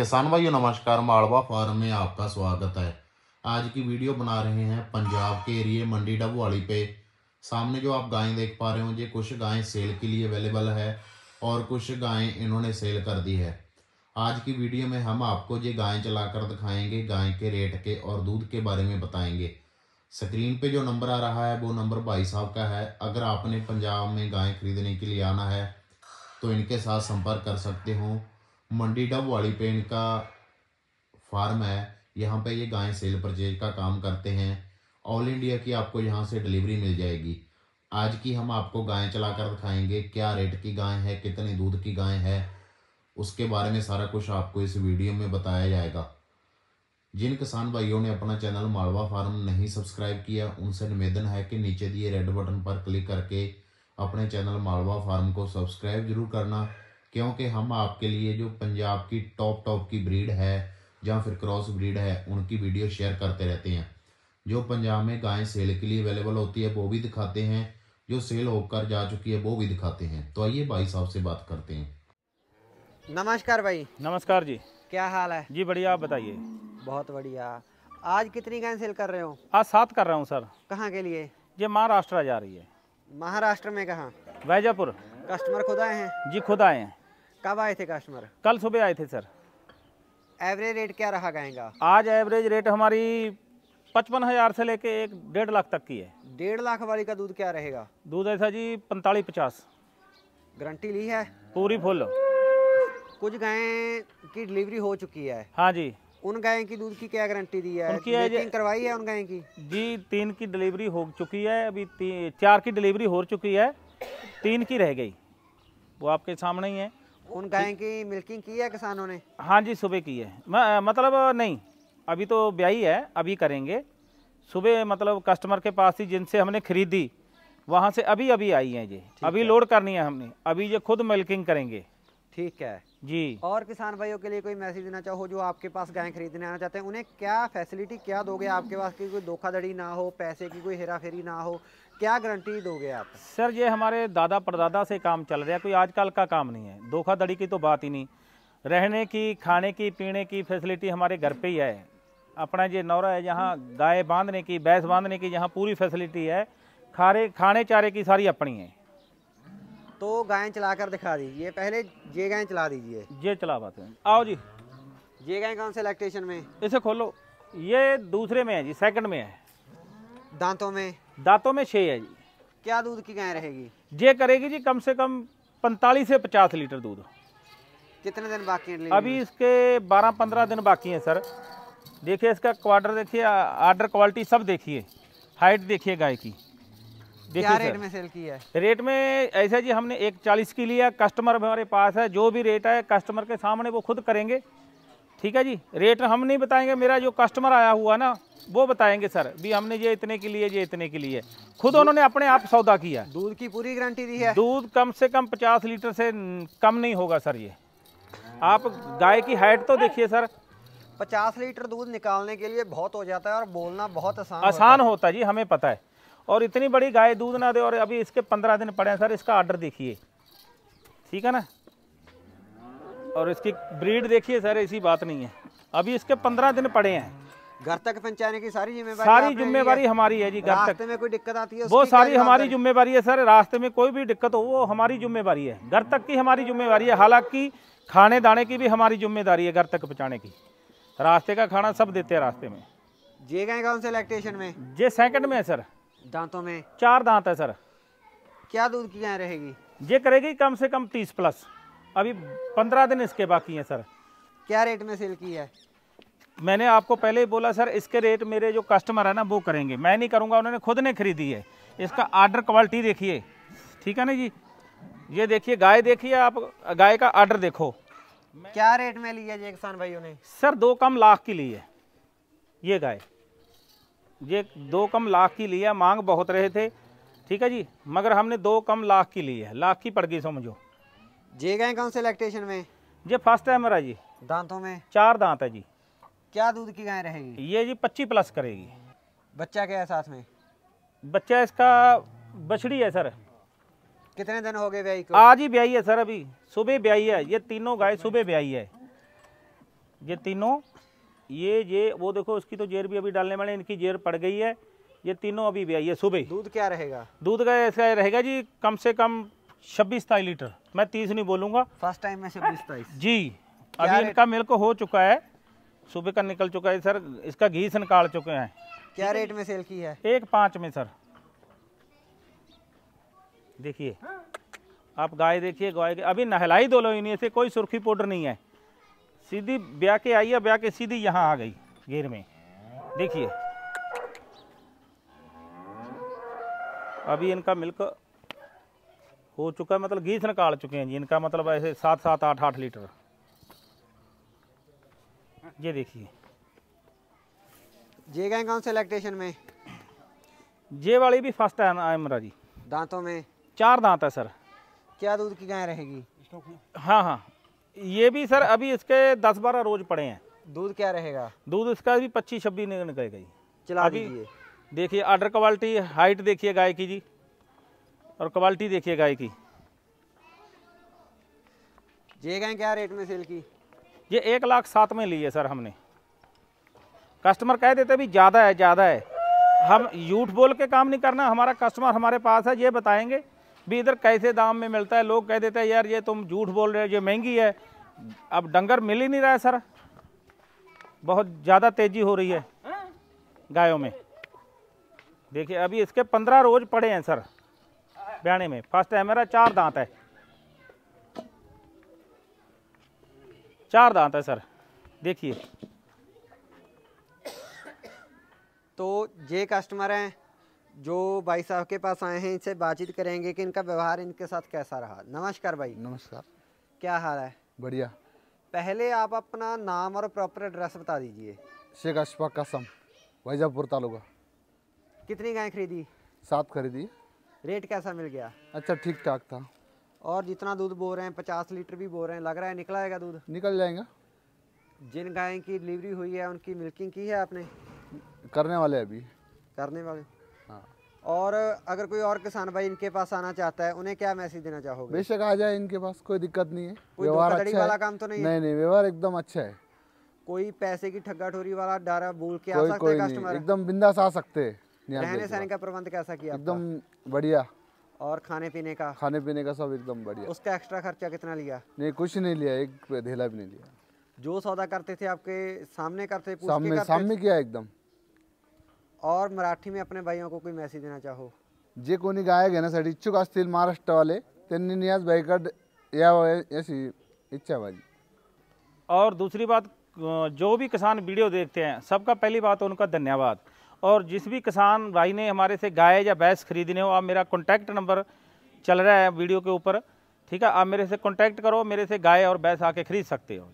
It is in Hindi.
किसान भाइयों नमस्कार मालवा फार्म में आपका स्वागत है आज की वीडियो बना रहे हैं पंजाब के एरिए मंडी वाली पे सामने जो आप गायें देख पा रहे हो ये कुछ गायें सेल के लिए अवेलेबल है और कुछ गायें इन्होंने सेल कर दी है आज की वीडियो में हम आपको ये गायें चलाकर दिखाएंगे गाय के रेट के और दूध के बारे में बताएंगे स्क्रीन पे जो नंबर आ रहा है वो नंबर भाई साहब का है अगर आपने पंजाब में गाय खरीदने के लिए आना है तो इनके साथ संपर्क कर सकते हो मंडी डब वाली पेन का फार्म है यहाँ पे ये गाय सेल परचेज का काम करते हैं ऑल इंडिया की आपको यहाँ से डिलीवरी मिल जाएगी आज की हम आपको गाय चला कर दिखाएंगे क्या रेट की गाय है कितने दूध की गाय है उसके बारे में सारा कुछ आपको इस वीडियो में बताया जाएगा जिन किसान भाइयों ने अपना चैनल मालवा फार्म नहीं सब्सक्राइब किया उनसे निवेदन है कि नीचे दिए रेड बटन पर क्लिक करके अपने चैनल मालवा फार्म को सब्सक्राइब जरूर करना क्योंकि हम आपके लिए जो पंजाब की टॉप टॉप की ब्रीड है या फिर क्रॉस ब्रीड है उनकी वीडियो शेयर करते रहते हैं जो पंजाब में गायें सेल के लिए अवेलेबल होती है वो भी दिखाते हैं जो सेल होकर जा चुकी है वो भी दिखाते हैं तो आइए भाई साहब से बात करते हैं नमस्कार भाई नमस्कार जी क्या हाल है जी बढ़िया आप बताइए बहुत बढ़िया आज कितनी गायें सेल कर रहे हो आज सात कर रहा हूँ सर कहाँ के लिए ये महाराष्ट्र जा रही है महाराष्ट्र में कहाँ वैजापुर कस्टमर खुद आए हैं जी खुद आए हैं कब आए थे कस्टमर कल सुबह आए थे सर एवरेज रेट क्या रहा गएगा आज एवरेज रेट हमारी पचपन हजार से लेके एक डेढ़ लाख तक की है डेढ़ लाख वाली का दूध क्या रहेगा दूध ऐसा जी पैंतालीस पचास गारंटी ली है पूरी फुल कुछ गाय की डिलीवरी हो चुकी है हाँ जी उन गाय की दूध की क्या गारंटी दी है उनकी है करवाई है उन गाय की जी तीन की डिलीवरी हो चुकी है अभी चार की डिलीवरी हो चुकी है तीन की रह गई वो आपके सामने ही है उन गाय की मिल्किंग की है किसानों ने हाँ जी सुबह की है म, मतलब नहीं अभी तो ब्याई है अभी करेंगे सुबह मतलब कस्टमर के पास ही जिनसे हमने खरीदी वहाँ से अभी अभी आई है जी अभी लोड करनी है हमने अभी ये खुद मिल्किंग करेंगे ठीक है जी और किसान भाइयों के लिए कोई मैसेज देना चाहो जो आपके पास गाय खरीदने आना चाहते हैं उन्हें क्या फैसिलिटी क्या दोगे आपके पास की कोई धोखाधड़ी ना हो पैसे की कोई हेरा फेरी ना हो क्या गारंटी दोगे आप सर ये हमारे दादा परदादा से काम चल रहा है कोई आजकल का काम नहीं है धोखाधड़ी की तो बात ही नहीं रहने की खाने की पीने की फैसिलिटी हमारे घर पे ही है अपना ये नौरा है जहाँ गाय बांधने की भैंस बांधने की जहाँ पूरी फैसिलिटी है खारे खाने चारे की सारी अपनी है तो गायें चला कर दिखा दीजिए पहले ये गायें चला दीजिए ये चला पाते हैं आओ जी ये गाय कौन से इलेक्ट्रेशन में इसे खोलो ये दूसरे में है जी सेकंड में है दांतों में दांतों में छः है जी क्या दूध की गाय रहेगी जे करेगी जी कम से कम पैंतालीस से पचास लीटर दूध कितने दिन बाकी हैं अभी इसके बारह पंद्रह दिन बाकी हैं सर देखिए इसका क्वार्टर देखिए आर्डर क्वालिटी सब देखिए हाइट देखिए गाय की क्या रेट में सेल की है रेट में ऐसा जी हमने एक चालीस की लिया कस्टमर हमारे पास है जो भी रेट है कस्टमर के सामने वो खुद करेंगे ठीक है जी रेट हम नहीं बताएंगे मेरा जो कस्टमर आया हुआ ना वो बताएंगे सर भी हमने ये इतने के लिए ये इतने के लिए खुद उन्होंने अपने आप सौदा किया दूध की पूरी गारंटी दी है दूध कम से कम पचास लीटर से कम नहीं होगा सर ये आप गाय की हाइट तो देखिए सर पचास लीटर दूध निकालने के लिए बहुत हो जाता है और बोलना बहुत आसान आसान होता है, जी हमें पता है और इतनी बड़ी गाय दूध ना दे और अभी इसके पंद्रह दिन पड़े हैं सर इसका आर्डर देखिए ठीक है ना और इसकी ब्रीड देखिए सर ऐसी बात नहीं है अभी इसके पंद्रह दिन पड़े हैं घर तक पहुँचाने की सारी जिम्मेदारी सारी जिम्मेवारी हमारी है जी घर तक में कोई दिक्कत आती है वो सारी हमारी जिम्मेवारी है सर रास्ते में कोई भी दिक्कत हो वो हमारी जिम्मेवारी है घर तक की हमारी जिम्मेवारी है हालांकि खाने दाने की भी हमारी जिम्मेदारी है घर तक पहुँचाने की रास्ते का खाना सब देते हैं रास्ते में जे गए कौन से इलेक्ट्रेशन में जे सेकंड में है सर दांतों में चार दांत है सर क्या दूध की गाय रहेगी ये करेगी कम से कम तीस प्लस अभी पंद्रह दिन इसके बाकी हैं सर क्या रेट में सेल की है मैंने आपको पहले ही बोला सर इसके रेट मेरे जो कस्टमर है ना वो करेंगे मैं नहीं करूँगा उन्होंने खुद ने खरीदी है इसका आर्डर क्वालिटी देखिए ठीक है ना जी ये देखिए गाय देखिए आप गाय का आर्डर देखो क्या रेट में लिया जी किसान भाइयों ने सर दो कम लाख की ली है ये गाय ये दो कम लाख की लिया मांग बहुत रहे थे ठीक है जी मगर हमने दो कम लाख की ली है लाख की पड़ गई समझो जे गए कौन से में ये फर्स्ट टाइम जी दांतों में चार दांत है जी क्या दूध की गाय रहेगी ये जी पच्चीस प्लस करेगी बच्चा क्या है साथ में बच्चा इसका बछड़ी है सर कितने दिन हो गए ब्याई को आज ही ब्याई है सर अभी सुबह ब्याई है ये तीनों गाय सुबह ब्याई है ये तीनों ये ये वो देखो उसकी तो जेर भी अभी डालने वाले इनकी जेर पड़ गई है ये तीनों अभी ब्याई है सुबह दूध क्या रहेगा दूध का ऐसा रहेगा जी कम से कम छब्बीस ताई लीटर मैं तीस नहीं बोलूंगा फर्स्ट टाइम में छब्बीस जी अभी इनका मिल्क हो चुका है सुबह का निकल चुका है सर इसका घीस निकाल चुके हैं क्या रेट में सेल की है एक पाँच में सर देखिए आप गाय देखिए गाय के अभी नहलाई दो नहीं से कोई सुर्खी पाउडर नहीं है सीधी ब्याह के आई है ब्या के सीधी यहाँ आ गई घेर में देखिए अभी इनका मिल्क हो चुका है मतलब घीस निकाल चुके हैं जी इनका मतलब ऐसे सात सात आठ आठ लीटर ये देखिए जे गए कौन से इलेक्ट्रेशन में जे वाली भी फर्स्ट है अमरा जी दांतों में चार दांत है सर क्या दूध की गाय रहेगी हाँ हाँ ये भी सर अभी इसके दस बारह रोज पड़े हैं दूध क्या रहेगा दूध इसका भी पच्चीस छब्बीस निकलेगा गई चला अभी देखिए आर्डर क्वालिटी हाइट देखिए गाय की जी और क्वालिटी देखिए गाय की जे गए क्या रेट में सेल की ये एक लाख सात में ली है सर हमने कस्टमर कह देते भी ज़्यादा है ज़्यादा है हम झूठ बोल के काम नहीं करना हमारा कस्टमर हमारे पास है ये बताएंगे भी इधर कैसे दाम में मिलता है लोग कह देते हैं यार ये तुम झूठ बोल रहे हो ये महंगी है अब डंगर मिल ही नहीं रहा है सर बहुत ज़्यादा तेज़ी हो रही है गायों में देखिए अभी इसके पंद्रह रोज पड़े हैं सर ब्याणे में फर्स्ट है मेरा चार दांत है चार दांत है सर देखिए तो ये कस्टमर हैं जो भाई साहब के पास आए हैं इनसे बातचीत करेंगे कि इनका व्यवहार इनके साथ कैसा रहा नमस्कार भाई नमस्कार क्या हाल है बढ़िया पहले आप अपना नाम और प्रॉपर एड्रेस बता दीजिए शेख अशफाक कसम वैजापुर तालुका कितनी गाय खरीदी सात खरीदी रेट कैसा मिल गया अच्छा ठीक ठाक था और जितना दूध बो रहे हैं पचास लीटर भी बो रहे हैं लग रहा है निकल आएगा दूध निकल जाएगा जिन गाय की डिलीवरी हुई है उनकी मिल्किंग की है आपने करने वाले अभी करने वाले हाँ और अगर कोई और किसान भाई इनके पास आना चाहता है उन्हें क्या मैसेज देना चाहोगे बेशक आ जाए इनके पास कोई दिक्कत नहीं है कोई व्यवहार अच्छा वाला काम तो नहीं नहीं नहीं व्यवहार एकदम अच्छा है कोई पैसे की ठग्गा ठोरी वाला डर भूल के आ सकते हैं कस्टमर एकदम बिंदास आ सकते हैं रहने सहने का प्रबंध कैसा किया एकदम बढ़िया और खाने पीने का खाने पीने का सब एकदम बढ़िया उसका एक्स्ट्रा खर्चा कितना लिया नहीं कुछ नहीं लिया एक ढेला भी नहीं लिया जो सौदा करते थे आपके सामने करते सामने करते सामने किया एकदम और मराठी में अपने भाइयों को कोई मैसेज देना चाहो जे को गायक है ना सर इच्छुक असतील महाराष्ट्रवाले त्यांनी नियाज भाईकड यावं याची इच्छा भाजी और दूसरी बात जो भी किसान वीडियो देखते हैं सबका पहली बात उनका धन्यवाद और जिस भी किसान भाई ने हमारे से गाय या भैंस खरीदने हो आप मेरा कॉन्टैक्ट नंबर चल रहा है वीडियो के ऊपर ठीक है आप मेरे से कॉन्टैक्ट करो मेरे से गाय और भैंस आके खरीद सकते हो